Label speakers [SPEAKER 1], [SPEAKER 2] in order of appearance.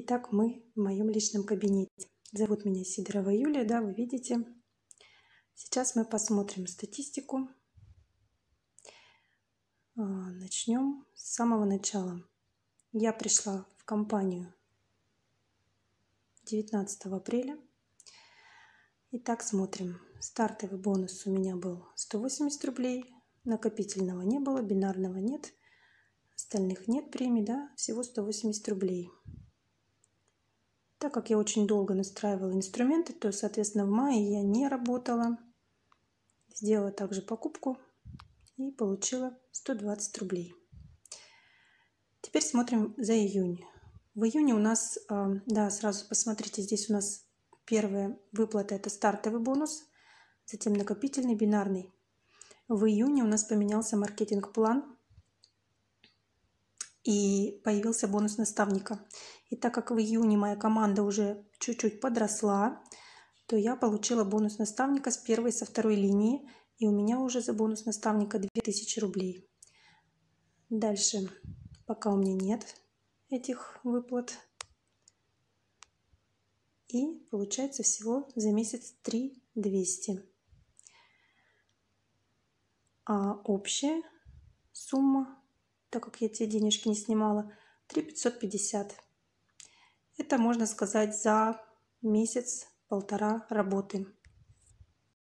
[SPEAKER 1] Итак, мы в моем личном кабинете. Зовут меня Сидорова Юлия, да, вы видите. Сейчас мы посмотрим статистику. А, Начнем с самого начала. Я пришла в компанию 19 апреля. Итак, смотрим. Стартовый бонус у меня был 180 рублей. Накопительного не было, бинарного нет. Остальных нет премий, да, всего 180 рублей так как я очень долго настраивала инструменты, то, соответственно, в мае я не работала. Сделала также покупку и получила 120 рублей. Теперь смотрим за июнь. В июне у нас, а, да, сразу посмотрите, здесь у нас первая выплата – это стартовый бонус, затем накопительный, бинарный. В июне у нас поменялся маркетинг-план – и появился бонус наставника. И так как в июне моя команда уже чуть-чуть подросла, то я получила бонус наставника с первой и со второй линии, и у меня уже за бонус наставника 2000 рублей. Дальше пока у меня нет этих выплат. И получается всего за месяц 3200. А общая сумма так как я те денежки не снимала, 3550. Это можно сказать за месяц-полтора работы.